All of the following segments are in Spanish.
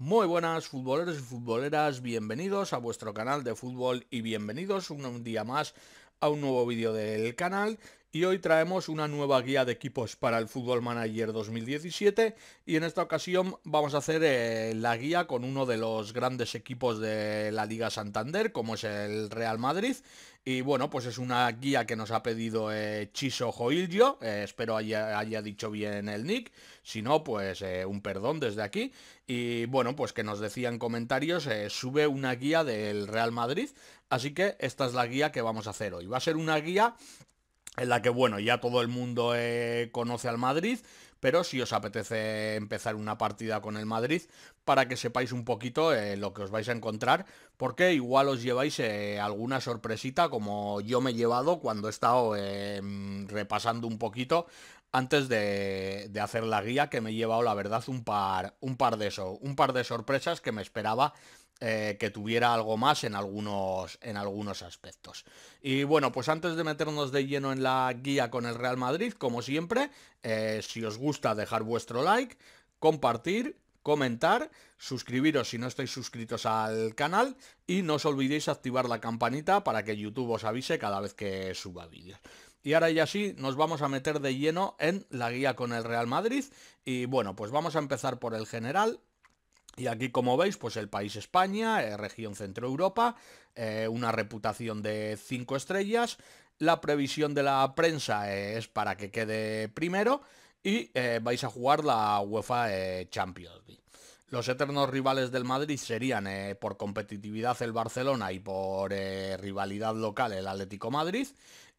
Muy buenas futboleros y futboleras, bienvenidos a vuestro canal de fútbol y bienvenidos un día más a un nuevo vídeo del canal y hoy traemos una nueva guía de equipos para el Football Manager 2017 y en esta ocasión vamos a hacer eh, la guía con uno de los grandes equipos de la Liga Santander como es el Real Madrid y bueno, pues es una guía que nos ha pedido eh, Chiso Joilio, eh, espero haya, dicho bien el nick, si no, pues un perdón desde aquí. Y bueno, pues que nos decía en comentarios, sube una guía del Real Madrid, así que esta es la guía que vamos a hacer hoy. Va a ser una guía en la que, bueno, ya todo el mundo eh, conoce al Madrid, pero si os apetece empezar una partida con el Madrid, para que sepáis un poquito eh, lo que os vais a encontrar, porque igual os lleváis eh, alguna sorpresita como yo me he llevado cuando he estado em, repasando un poquito antes de, de, hacer la guía, que me he llevado, la verdad, un par, un par de eso, un par de sorpresas que me esperaba eh, que tuviera algo más en algunos, en algunos aspectos. Y bueno, pues antes de meternos de lleno en la guía con el Real Madrid, como siempre, eh, si os gusta dejar vuestro like, compartir, comentar, suscribiros si no estáis suscritos al canal y no os olvidéis activar la campanita para que YouTube os avise cada vez que suba vídeos. Y ahora ya sí, nos vamos a meter de lleno en la guía con el Real Madrid y bueno, pues vamos a empezar por el general, y aquí, como veis, pues el país España, eh, región Centro Europa, eh, una reputación de 5 estrellas. La previsión de la prensa eh, es para que quede primero y vais a jugar la UEFA Champions League. Los eternos rivales del Madrid serían por competitividad el Barcelona y por rivalidad local el Atlético Madrid.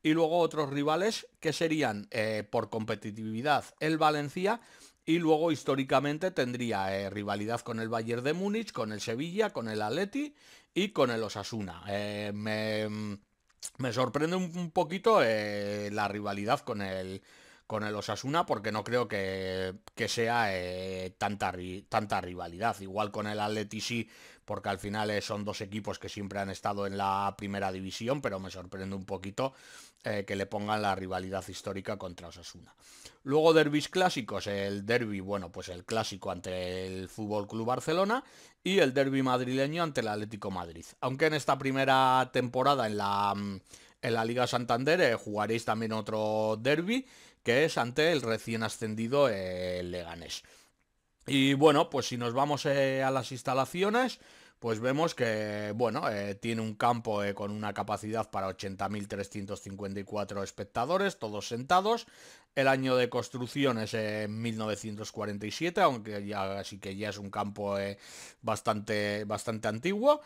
Y luego otros rivales que serían por competitividad el Valencia y luego históricamente tendría eh, rivalidad con el Bayern de Múnich, con el Sevilla, con el Atleti y con el Osasuna. Eh, me, sorprende un, poquito eh, la rivalidad con el, con el Osasuna porque no creo que, sea tanta, tanta rivalidad. Igual con el Atleti sí, porque al final son dos equipos que siempre han estado en la primera división, pero me sorprende un poquito eh, que le pongan la rivalidad histórica contra Osasuna. Luego derbis clásicos, el derby, bueno, pues el clásico ante el Fútbol Club Barcelona y el derby madrileño ante el Atlético Madrid. Aunque en esta primera temporada en la, mm, en la Liga Santander eh, jugaréis también otro derby que es ante el recién ascendido eh, Leganés. Y bueno, pues si nos vamos a las instalaciones, pues vemos que, bueno, eh, tiene un campo eh, con una capacidad para 80.354 espectadores, todos sentados. El año de construcción es en 1947, aunque ya, así que ya es un campo eh, bastante, bastante antiguo.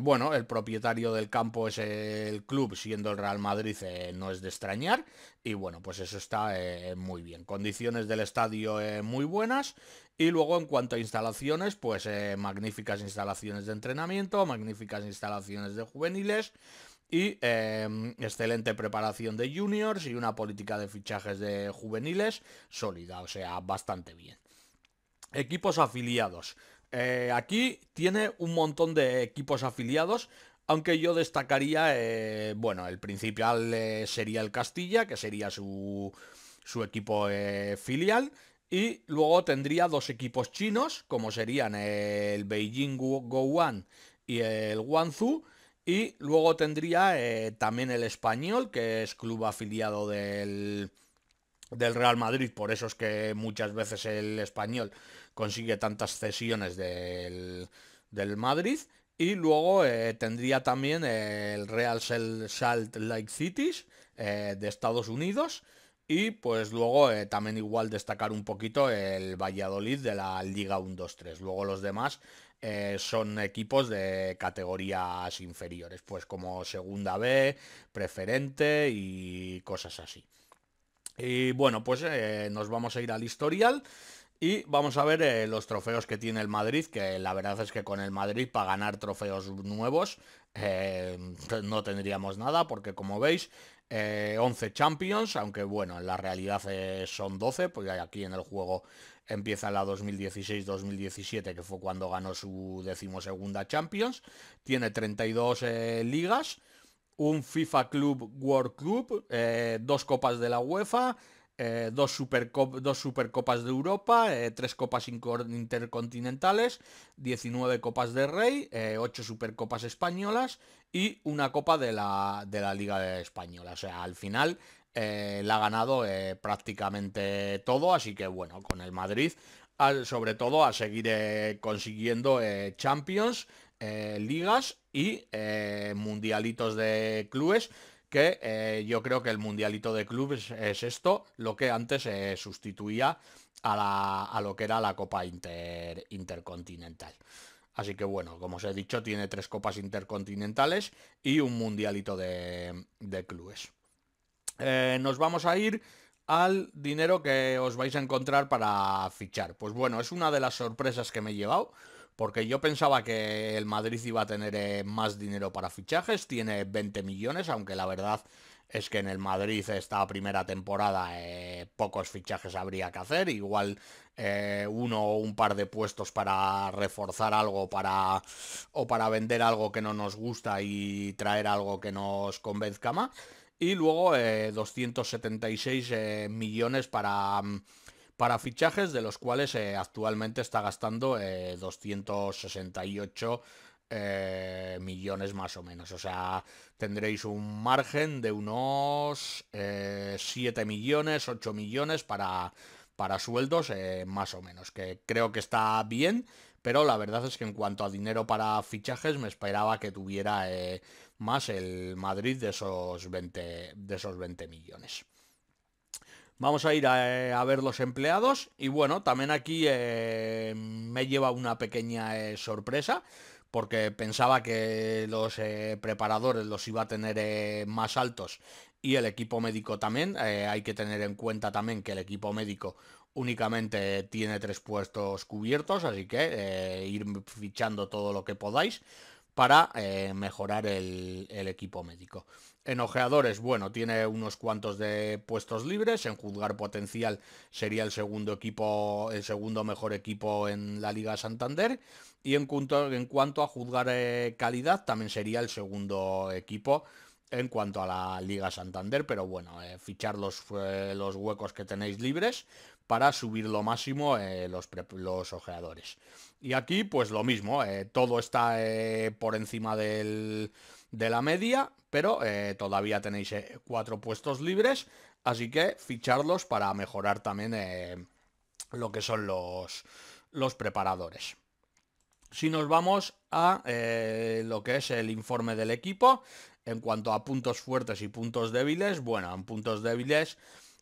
bueno, el propietario del campo es el club, siendo el Real Madrid, no es de extrañar. Y bueno, pues eso está muy bien. Condiciones del estadio muy buenas. Y luego en cuanto a instalaciones, pues eh, magníficas instalaciones de entrenamiento, magníficas instalaciones de juveniles y em, excelente preparación de juniors y una política de fichajes de juveniles sólida, o sea, bastante bien. Equipos afiliados. Eh, aquí tiene un montón de equipos afiliados, aunque yo destacaría, eh, bueno, el principal sería el Castilla, que sería su, su equipo filial, y luego tendría dos equipos chinos, como serían el Beijing One y el Guangzhou. Y luego tendría eh, también el español, que es club afiliado del, Real Madrid, por eso es que muchas veces el español consigue tantas cesiones del, Madrid. Y luego eh, tendría también el Real Salt Lake Cities eh, de Estados Unidos y pues luego eh, también igual destacar un poquito el Valladolid de la Liga 1-2-3. Luego los demás eh, son equipos de categorías inferiores, pues como Segunda B, Preferente y cosas así. Y bueno, pues eh, nos vamos a ir al historial. Y vamos a ver los trofeos que tiene el Madrid, que la verdad es que con el Madrid para ganar trofeos nuevos no tendríamos nada, porque como veis, 11 eh, Champions, aunque bueno, en la realidad son 12, porque aquí en el juego empieza la 2016-2017, que fue cuando ganó su decimosegunda Champions. Tiene 32 eh, ligas, un FIFA Club World Club, eh, dos copas de la UEFA, dos, supercopas de Europa, tres copas intercontinentales, 19 copas de Rey, eh, ocho supercopas españolas y una copa de la, de la Liga Española. O sea, al final eh, la ha ganado eh, prácticamente todo, así que bueno, con el Madrid, al, sobre todo a seguir eh, consiguiendo Champions, ligas y mundialitos de clubes que yo creo que el mundialito de clubes es esto, lo que antes sustituía a, lo que era la Copa Inter, Intercontinental. Así que bueno, como os he dicho, tiene tres copas intercontinentales y un mundialito de, clubes. Eh, nos vamos a ir al dinero que os vais a encontrar para fichar. Pues bueno, es una de las sorpresas que me he llevado, porque yo pensaba que el Madrid iba a tener eh, más dinero para fichajes, tiene 20 millones, aunque la verdad es que en el Madrid esta primera temporada eh, pocos fichajes habría que hacer, igual eh, uno o un par de puestos para reforzar algo para, o para vender algo que no nos gusta y traer algo que nos convenzca más. Y luego 276 eh, eh, millones para, mm, para fichajes, de los cuales actualmente está gastando 268 millones más o menos. O sea, tendréis un margen de unos 7 millones, 8 millones para, para sueldos eh, más o menos, que creo que está bien, pero la verdad es que en cuanto a dinero para fichajes me esperaba que tuviera eh, más el Madrid de esos 20, de esos 20 millones. Vamos a ir eh, a, ver los empleados y bueno, también aquí me lleva una pequeña sorpresa porque pensaba que los preparadores los iba a tener más altos y el equipo médico también. Eh, hay que tener en cuenta también que el equipo médico únicamente tiene tres puestos cubiertos, así que eh, ir fichando todo lo que podáis para eh, mejorar el, equipo médico. En ojeadores, bueno, tiene unos cuantos de puestos libres. En juzgar potencial sería el segundo equipo, el segundo mejor equipo en la Liga Santander. Y en cuanto, en cuanto a juzgar calidad, también sería el segundo equipo en cuanto a la Liga Santander, pero bueno, eh, fichar eh, los, huecos que tenéis libres para subir lo máximo eh, los, los, ojeadores. Y aquí pues lo mismo, todo está por encima del, de la media, pero todavía tenéis cuatro puestos libres, así que ficharlos para mejorar también lo que son los, los preparadores. Si nos vamos a eh, lo que es el informe del equipo, en cuanto a puntos fuertes y puntos débiles, bueno, en puntos débiles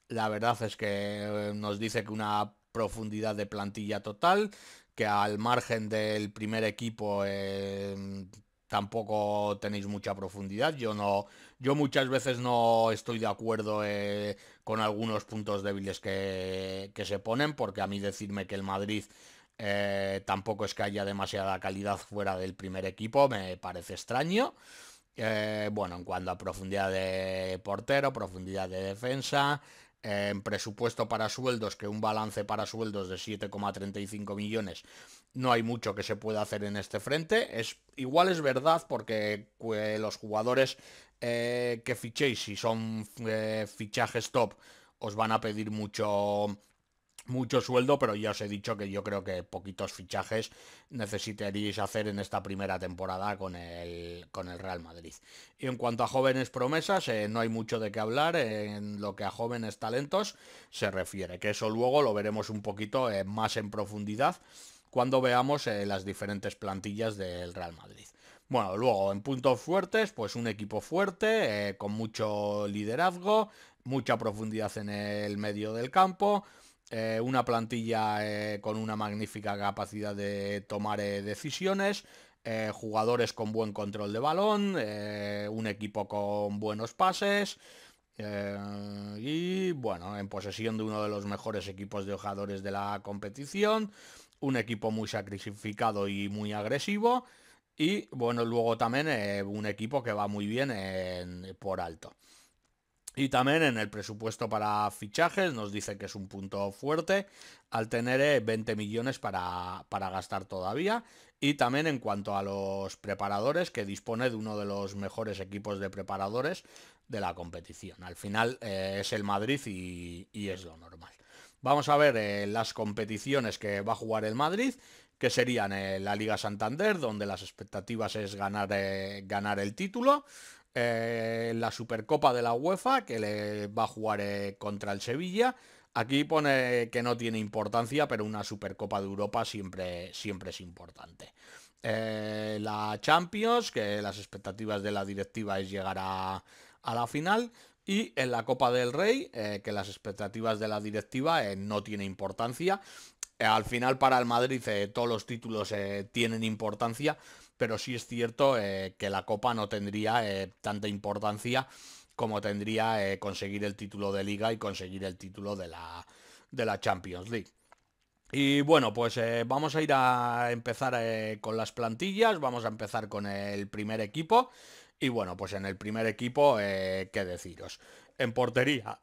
la verdad es que eh, nos dice que una profundidad de plantilla total, que al margen del primer equipo eh, tampoco tenéis mucha profundidad. Yo no, yo muchas veces no estoy de acuerdo con algunos puntos débiles que, se ponen, porque a mí decirme que el Madrid eh, tampoco es que haya demasiada calidad fuera del primer equipo, me parece extraño. Eh, bueno, en cuanto a profundidad de portero, profundidad de defensa, eh, en presupuesto para sueldos, que un balance para sueldos de 7,35 millones, no hay mucho que se pueda hacer en este frente. Es, igual es verdad porque los jugadores que fichéis, si son fichajes top, os van a pedir mucho mucho sueldo, pero ya os he dicho que yo creo que poquitos fichajes necesitaríais hacer en esta primera temporada con el, con el Real Madrid. Y en cuanto a jóvenes promesas, eh, no hay mucho de qué hablar en lo que a jóvenes talentos se refiere, que eso luego lo veremos un poquito eh, más en profundidad cuando veamos eh, las diferentes plantillas del Real Madrid. Bueno, luego en puntos fuertes, pues un equipo fuerte, con mucho liderazgo, mucha profundidad en el medio del campo, eh, una plantilla eh, con una magnífica capacidad de tomar eh, decisiones, jugadores con buen control de balón, un equipo con buenos pases. y bueno, en posesión de uno de los mejores equipos de jugadores de la competición, un equipo muy sacrificado y muy agresivo, y bueno, luego también un equipo que va muy bien por alto. Y también en el presupuesto para fichajes nos dice que es un punto fuerte al tener 20 eh, millones para, gastar todavía. Y también en cuanto a los preparadores, que dispone de uno de los mejores equipos de preparadores de la competición. Al final eh, es el Madrid y, es lo normal. Vamos a ver eh, las competiciones que va a jugar el Madrid, que serían la Liga Santander, donde las expectativas es ganar, ganar el título eh, la Supercopa de la UEFA, que le va a jugar eh, contra el Sevilla. Aquí pone que no tiene importancia, pero una Supercopa de Europa siempre, siempre es importante. Eh, la Champions, que las expectativas de la directiva es llegar a, a la final. Y en la Copa del Rey, que las expectativas de la directiva no tiene importancia. al final para el Madrid todos los títulos tienen importancia, pero sí es cierto eh, que la Copa no tendría eh, tanta importancia como tendría eh, conseguir el título de Liga y conseguir el título de la, de la Champions League. Y bueno, pues vamos a ir a empezar con las plantillas, vamos a empezar con el primer equipo. Y bueno, pues en el primer equipo, ¿qué deciros? En portería,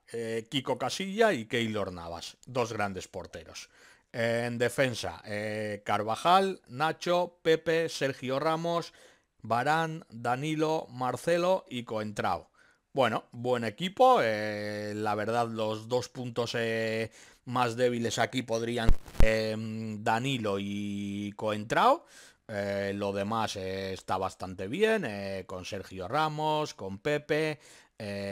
Kiko Casilla y Keylor Navas, dos grandes porteros. En defensa, eh, Carvajal, Nacho, Pepe, Sergio Ramos, Barán, Danilo, Marcelo y Coentrao. Bueno, buen equipo. Eh, la verdad, los dos puntos eh, más débiles aquí podrían em, Danilo y Coentrao. lo demás está bastante bien, con Sergio Ramos, con Pepe,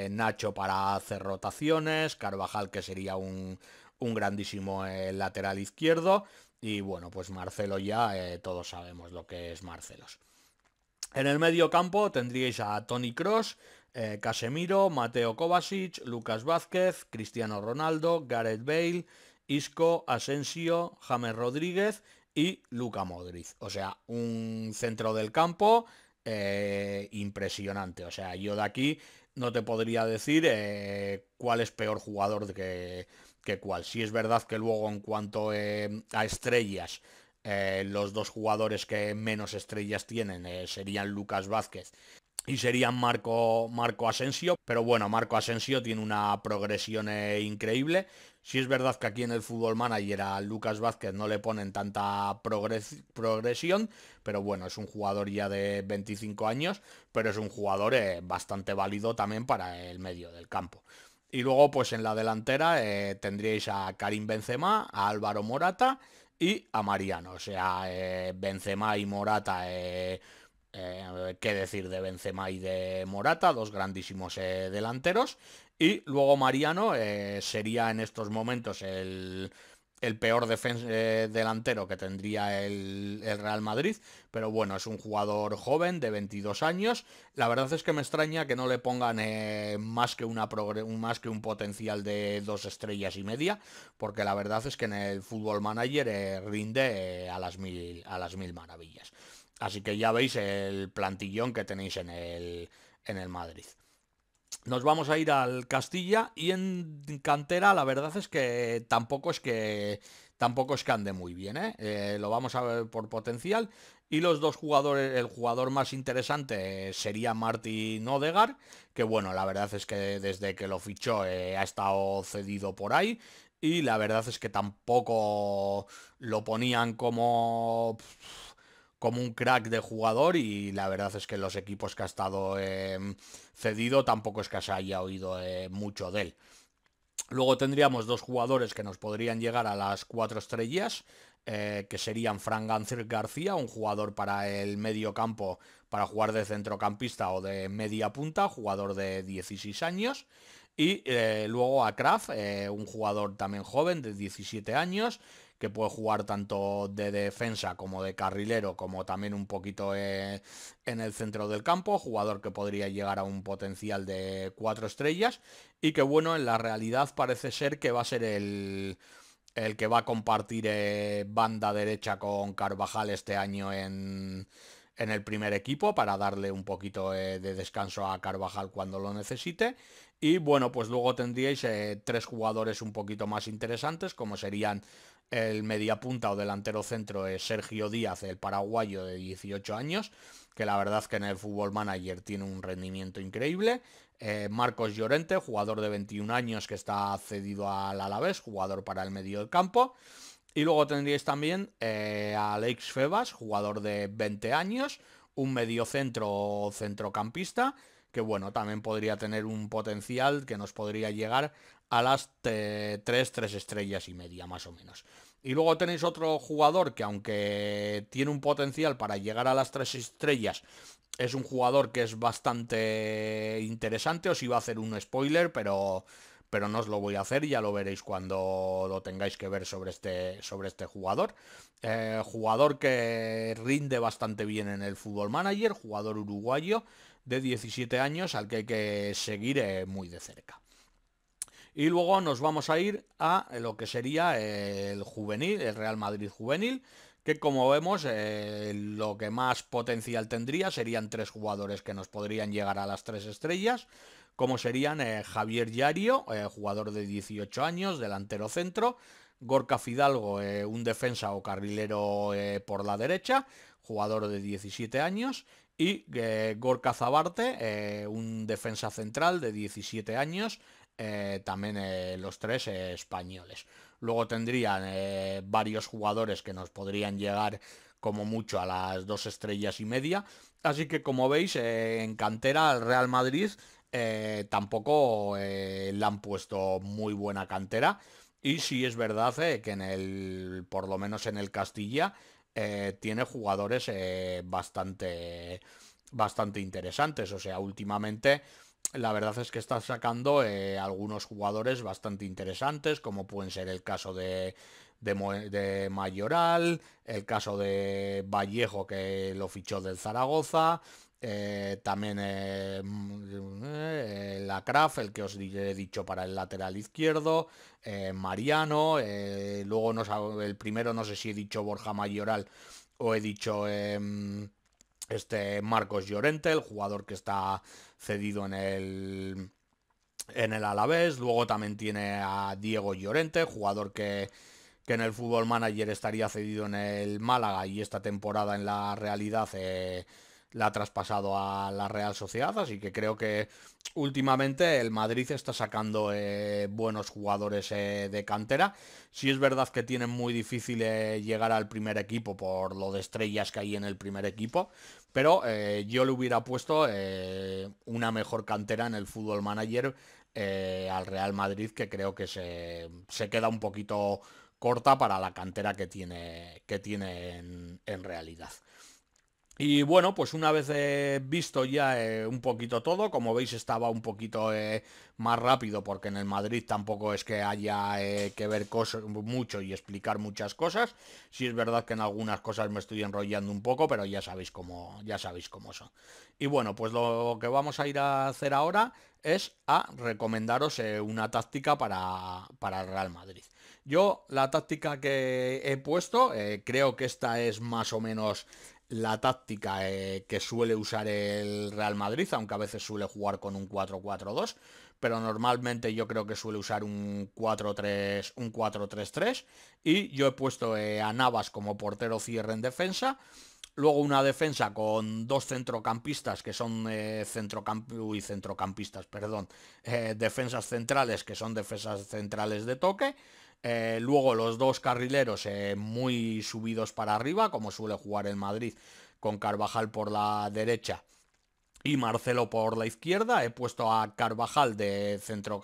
Nacho para hacer rotaciones, Carvajal que sería un, un grandísimo eh, lateral izquierdo. Y bueno, pues Marcelo ya, eh, todos sabemos lo que es Marcelos. En el medio campo tendríais a Tony Cross, eh, Casemiro, Mateo Kovacic, Lucas Vázquez, Cristiano Ronaldo, Gareth Bale, Isco, Asensio, James Rodríguez y Luca Modric. O sea, un centro del campo impresionante. O sea, yo de aquí no te podría decir cuál es peor jugador de que que cual. si es verdad que luego en cuanto eh, a estrellas, eh, los dos jugadores que menos estrellas tienen eh, serían Lucas Vázquez y serían Marco, Marco Asensio. Pero bueno, Marco Asensio tiene una progresión increíble. Si es verdad que aquí en el Fútbol Manager a Lucas Vázquez no le ponen tanta progresión, pero bueno, es un jugador ya de 25 años, pero es un jugador bastante válido también para el medio del campo. Y luego, pues en la delantera eh, tendríais a Karim Benzema, a Álvaro Morata y a Mariano. O sea, eh, Benzema y Morata, eh, qué decir de Benzema y de Morata, dos grandísimos delanteros. Y luego Mariano sería en estos momentos el el peor defensa, eh, delantero que tendría el, Real Madrid, pero bueno, es un jugador joven de 22 años. La verdad es que me extraña que no le pongan eh, más, que una más que un potencial de dos estrellas y media, porque la verdad es que en el Fútbol Manager eh, rinde a, las mil, a las mil maravillas. Así que ya veis el plantillón que tenéis en el, en el Madrid nos vamos a ir al Castilla y en cantera la verdad es que tampoco es que tampoco es ande muy bien, ¿eh? Eh, lo vamos a ver por potencial. Y los dos jugadores, el jugador más interesante sería Martin Odegar, que bueno, la verdad es que desde que lo fichó eh, ha estado cedido por ahí. Y la verdad es que tampoco lo ponían como como un crack de jugador y la verdad es que los equipos que ha estado em, cedido tampoco es que se haya oído eh, mucho de él. Luego tendríamos dos jugadores que nos podrían llegar a las cuatro estrellas, eh, que serían Frank Ganser García, un jugador para el medio campo, para jugar de centrocampista o de media punta, jugador de 16 años. Y eh, luego a Kraft, eh, un jugador también joven de 17 años, que puede jugar tanto de defensa como de carrilero, como también un poquito eh, en el centro del campo, jugador que podría llegar a un potencial de 4 estrellas y que bueno, en la realidad parece ser que va a ser el, que va a compartir banda derecha con Carvajal este año en, en el primer equipo para darle un poquito de descanso a Carvajal cuando lo necesite y bueno, pues luego tendríais eh, tres jugadores un poquito más interesantes, como serían el mediapunta o delantero centro eh, Sergio Díaz, el paraguayo de 18 años, que la verdad que en el Fútbol Manager tiene un rendimiento increíble. Eh, Marcos Llorente, jugador de 21 años que está cedido al Alavés, jugador para el medio del campo. Y luego tendríais también a Alex Febas, jugador de 20 años, un mediocentro centrocampista que bueno, también podría tener un potencial que nos podría llegar a las 3, eh, 3 estrellas y media más o menos. Y luego tenéis otro jugador que aunque tiene un potencial para llegar a las 3 estrellas, es un jugador que es bastante interesante. Os iba a hacer un spoiler, pero, pero no os lo voy a hacer. Ya lo veréis cuando lo tengáis que ver sobre este, sobre este jugador. Eh, jugador que rinde bastante bien en el Fútbol Manager, jugador uruguayo de 17 años al que hay que seguir eh, muy de cerca. Y luego nos vamos a ir a eh, lo que sería eh, el juvenil, el Real Madrid juvenil, que como vemos lo que más potencial tendría serían tres jugadores que nos podrían llegar a las tres estrellas, como serían Javier Yario, jugador de 18 años, delantero centro, Gorka Fidalgo, un defensa o carrilero por la derecha, jugador de 17 años, y eh, Gorka Zabarte, eh, un defensa central de 17 años, eh, también los tres españoles. Luego tendrían varios jugadores que nos podrían llegar como mucho a las dos estrellas y media. Así que como veis, en cantera el Real Madrid tampoco le han puesto muy buena cantera. Y sí es verdad que en el, por lo menos en el Castilla, eh, tiene jugadores eh, bastante, bastante interesantes. O sea, últimamente la verdad es que está sacando eh, algunos jugadores bastante interesantes, como pueden ser el caso de de, Mayoral, el caso de Vallejo que lo fichó del Zaragoza, eh, también eh, mm, eh, la Craf, el que os he dicho para el lateral izquierdo, Mariano, luego no, el primero no sé si he dicho Borja Mayoral o he dicho em, este Marcos Llorente, el jugador que está cedido en el en el Alavés, luego también tiene a Diego Llorente, jugador que que en el Fútbol Manager estaría cedido en el Málaga y esta temporada en la realidad eh, la ha traspasado a la Real Sociedad, así que creo que últimamente el Madrid está sacando eh, buenos jugadores eh, de cantera. Si es verdad que tienen muy difícil llegar al primer equipo por lo de estrellas que hay en el primer equipo, pero yo le hubiera puesto una mejor cantera en el fútbol manager al Real Madrid, que creo que se, se queda un poquito corta para la cantera que tiene, que tiene en, realidad. Y bueno, pues una vez visto ya eh, un poquito todo, como veis estaba un poquito eh, más rápido porque en el Madrid tampoco es que haya eh, que ver cosas, mucho y explicar muchas cosas. si es verdad que en algunas cosas me estoy enrollando un poco, pero ya sabéis cómo, ya sabéis cómo son. Y bueno, pues lo que vamos a ir a hacer ahora es a recomendaros una táctica para, para el Real Madrid. Yo la táctica que he puesto, eh, creo que esta es más o menos la táctica eh, que suele usar el Real Madrid, aunque a veces suele jugar con un 4-4-2, pero normalmente yo creo que suele usar un 4-3, un 4-3-3 y yo he puesto eh, a Navas como portero cierre en defensa. Luego una defensa con dos centrocampistas que son centrocamp centrocampistas, perdón, defensas centrales que son defensas centrales de toque. Eh, luego los dos carrileros eh, muy subidos para arriba, como suele jugar el Madrid, con Carvajal por la derecha y Marcelo por la izquierda. He puesto a Carvajal de centro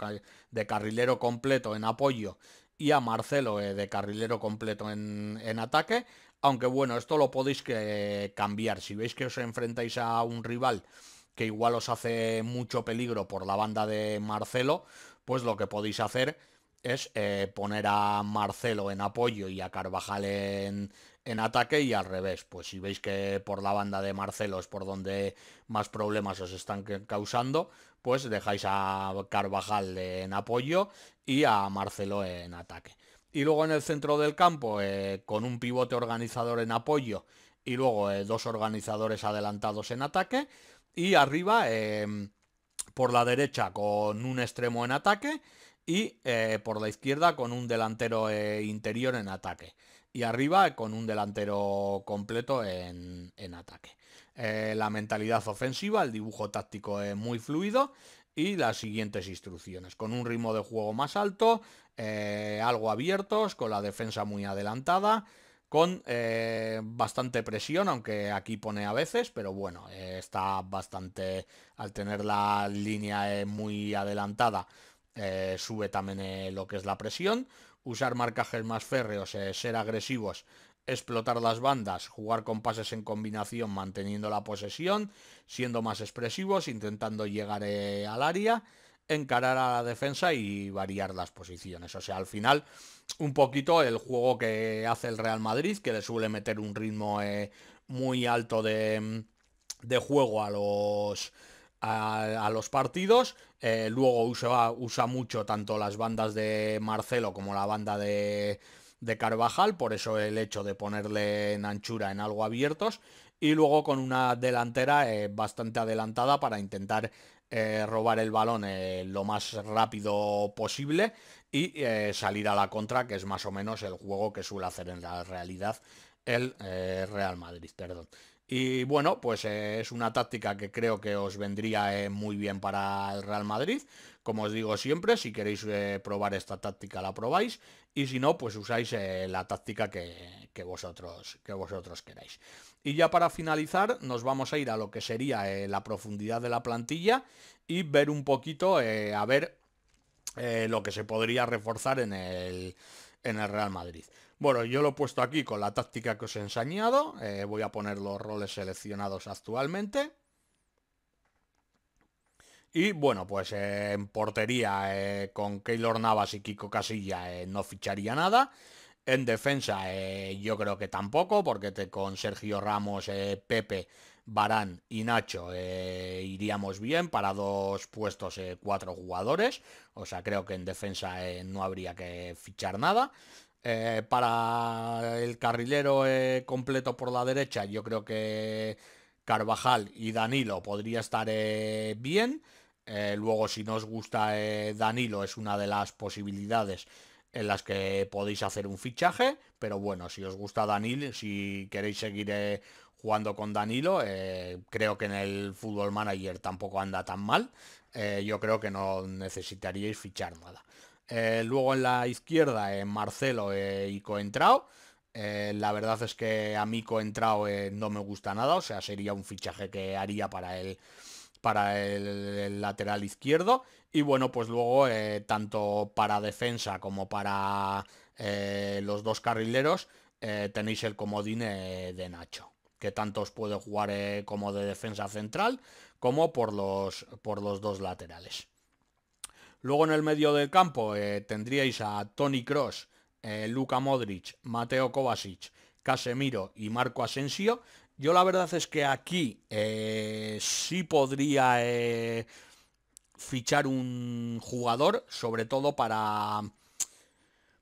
de carrilero completo en apoyo y a Marcelo eh, de carrilero completo en, en, ataque. Aunque bueno, esto lo podéis que cambiar. Si veis que os enfrentáis a un rival que igual os hace mucho peligro por la banda de Marcelo, pues lo que podéis hacer es eh, poner a Marcelo en apoyo y a Carvajal en, ataque y al revés. Pues si veis que por la banda de Marcelo es por donde más problemas os están causando, pues dejáis a Carvajal en apoyo y a Marcelo en ataque. Y luego en el centro del campo, eh, con un pivote organizador en apoyo y luego eh, dos organizadores adelantados en ataque. Y arriba, em, por la derecha, con un extremo en ataque y eh, por la izquierda con un delantero eh, interior en ataque y arriba con un delantero completo en, ataque. Eh, la mentalidad ofensiva, el dibujo táctico es muy fluido y las siguientes instrucciones, con un ritmo de juego más alto, algo abiertos, con la defensa muy adelantada, con bastante presión, aunque aquí pone a veces, pero bueno, está bastante, al tener la línea muy adelantada, eh, sube también eh, lo que es la presión, usar marcajes más férreos, eh, ser agresivos, explotar las bandas, jugar con pases en combinación manteniendo la posesión, siendo más expresivos, intentando llegar al área, encarar a la defensa y variar las posiciones. O sea, al final un poquito el juego que hace el Real Madrid, que le suele meter un ritmo muy alto mm, de juego a los a, los partidos. Eh, luego usa, usa mucho tanto las bandas de Marcelo como la banda de, de Carvajal, por eso el hecho de ponerle en anchura en algo abiertos y luego con una delantera eh, bastante adelantada para intentar eh, robar el balón lo más rápido posible y salir a la contra, que es más o menos el juego que suele hacer en la realidad el Real Madrid. Perdón. Y bueno, pues eh, es una táctica que creo que os vendría eh, muy bien para el Real Madrid. Como os digo siempre, si queréis eh, probar esta táctica la probáis y si no, pues usáis la táctica que, vosotros, que vosotros queráis. Y ya para finalizar, nos vamos a ir a lo que sería la profundidad de la plantilla y ver un poquito, a ver lo que se podría reforzar en el, en el Real Madrid. Bueno, yo lo he puesto aquí con la táctica que os he enseñado. Eh, voy a poner los roles seleccionados actualmente. Y bueno, pues eh, en portería eh, con Keylor Navas y Kiko Casilla no ficharía nada. En defensa yo creo que tampoco, porque con Sergio Ramos, Pepe, Barán y Nacho iríamos bien para dos puestos, cuatro jugadores. O sea, creo que en defensa no habría que fichar nada. Eh, para el carrilero eh, completo por la derecha, yo creo que Carvajal y Danilo podría estar eh, bien. luego, si no os gusta Danilo, es una de las posibilidades en las que podéis hacer un fichaje. Pero bueno, si os gusta Danilo, si queréis seguir jugando con Danilo, creo que en el Fútbol Manager tampoco anda tan mal. yo creo que no necesitaríais fichar nada. Eh, luego en la izquierda, en eh, Marcelo eh, y Coentrao. la verdad es que a mí Coentrao no me gusta nada, o sea, sería un fichaje que haría para el, para el, lateral izquierdo. Y bueno, pues luego, tanto para defensa como para los dos carrileros, tenéis el comodín de Nacho que tanto os puede jugar como de defensa central como por por los dos laterales. Luego en el medio del campo eh, tendríais a Tony Cross, eh, Luca Modric, Mateo Kovacic, Casemiro y Marco Asensio. Yo la verdad es que aquí eh, sí podría fichar un jugador, sobre todo para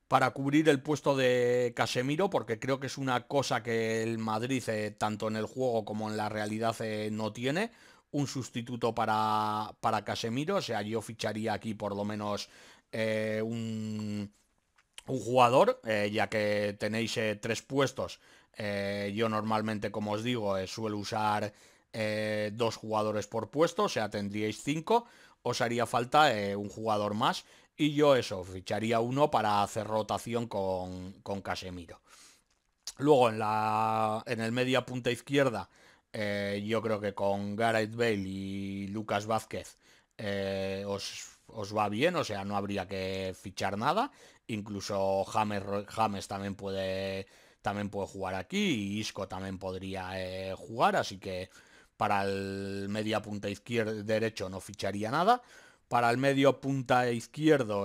para cubrir el puesto de Casemiro, porque creo que es una cosa que el Madrid, tanto en el juego como en la realidad, no tiene un sustituto para, para Casemiro. O sea, yo ficharía aquí por lo menos eh, un, un, jugador, eh, ya que tenéis eh, tres puestos. yo normalmente, como os digo, suelo usar dos jugadores por puesto, o sea, tendríais cinco. Os haría falta un jugador más. Y yo eso, ficharía uno para hacer rotación con, con Casemiro. Luego en, la, en el media punta izquierda eh, yo creo que con Gareth Bale y Lucas Vázquez eh, os, va bien, o sea, no habría que fichar nada. Incluso James, James también puede también puede jugar aquí y Isco también podría eh, jugar, así que para el media punta izquierdo derecho no ficharía nada. Para el medio punta izquierdo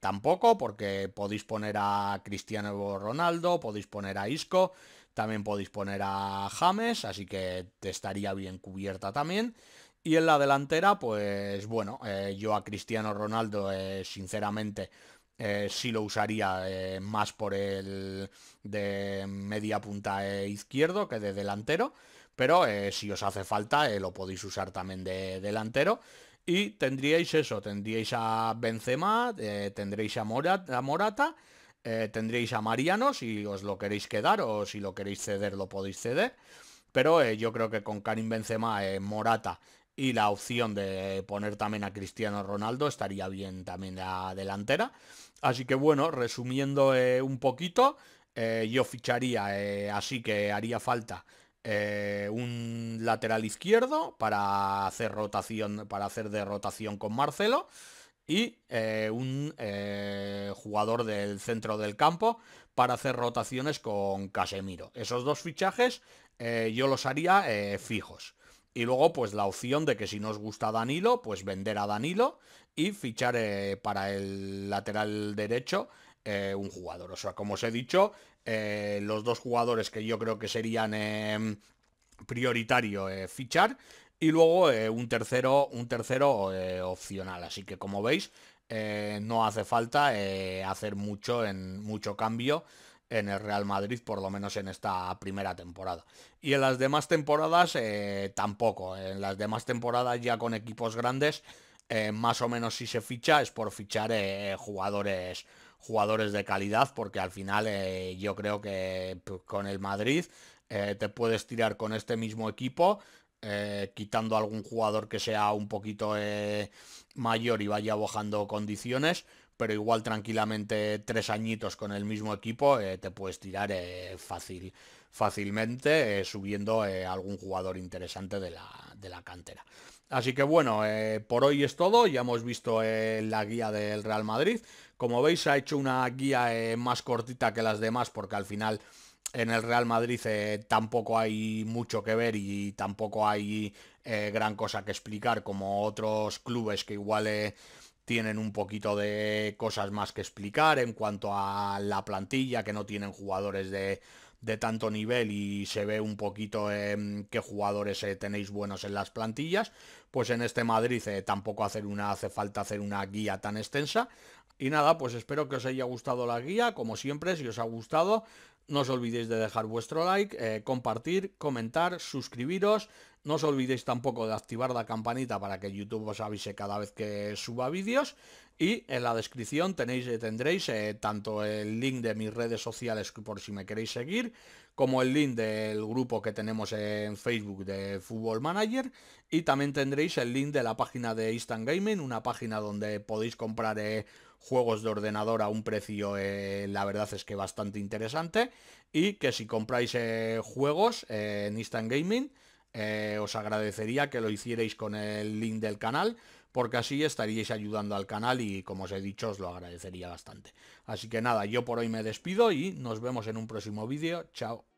tampoco, porque podéis poner a Cristiano Ronaldo, podéis poner a Isco también podéis poner a James, así que te estaría bien cubierta también. Y en la delantera, pues bueno, eh, yo a Cristiano Ronaldo, eh, sinceramente, eh, sí lo usaría más por el de media punta e izquierdo que de delantero. Pero si os hace falta, lo podéis usar también de delantero. Y tendríais eso, tendríais a Benzema, tendréis a Morata eh, tendréis a Mariano si os lo queréis quedar o si lo queréis ceder lo podéis ceder. Pero eh, yo creo que con Karim Benzema, eh, Morata y la opción de poner también a Cristiano Ronaldo estaría bien también la delantera. Así que bueno, resumiendo un poquito, yo ficharía, así que haría falta un lateral izquierdo para hacer rotación, para hacer de rotación con Marcelo y eh, un eh, jugador del centro del campo para hacer rotaciones con Casemiro. Esos dos fichajes eh, yo los haría fijos. Y luego pues la opción de que si nos gusta Danilo, pues vender a Danilo y fichar para el lateral derecho un jugador. O sea, como os he dicho, los dos jugadores que yo creo que serían prioritario fichar y luego eh, un tercero, un tercero eh, opcional. Así que como veis, eh, no hace falta hacer mucho, en, mucho cambio en el Real Madrid, por lo menos en esta primera temporada. Y en las demás temporadas tampoco. En las demás temporadas ya con equipos grandes, más o menos si se ficha es por fichar jugadores jugadores de calidad porque al final yo creo que pues, con el Madrid te puedes tirar con este mismo equipo eh, quitando algún jugador que sea un poquito eh, mayor y vaya bajando condiciones, pero igual tranquilamente tres añitos con el mismo equipo eh, te puedes tirar fácil, fácilmente subiendo algún jugador interesante de la, de la cantera. Así que bueno, por hoy es todo, ya hemos visto la guía del Real Madrid. Como veis, ha hecho una guía más cortita que las demás porque al final en el Real Madrid eh, tampoco hay mucho que ver y tampoco hay eh, gran cosa que explicar como otros clubes que igual eh, tienen un poquito de cosas más que explicar en cuanto a la plantilla, que no tienen jugadores de, tanto nivel y se ve un poquito qué jugadores tenéis buenos en las plantillas, pues en este Madrid tampoco hacer una, hace falta hacer una guía tan extensa. Y nada, pues espero que os haya gustado la guía, como siempre, si os ha gustado, no os olvidéis de dejar vuestro like, eh, compartir, comentar, suscribiros. No os olvidéis tampoco de activar la campanita para que YouTube os avise cada vez que suba vídeos. Y en la descripción tenéis, eh, tendréis eh, tanto el link de mis redes sociales por si me queréis seguir, como el link del grupo que tenemos en Facebook de Football Manager. Y también tendréis el link de la página de Instant Gaming, una página donde podéis comprar... Eh, juegos de ordenador a un precio, la verdad es que bastante interesante. Y que si compráis juegos en Instant Gaming, eh, os agradecería que lo hicierais con el link del canal, porque así estaríais ayudando al canal y como os he dicho os lo agradecería bastante. Así que nada, yo por hoy me despido y nos vemos en un próximo vídeo. Chao.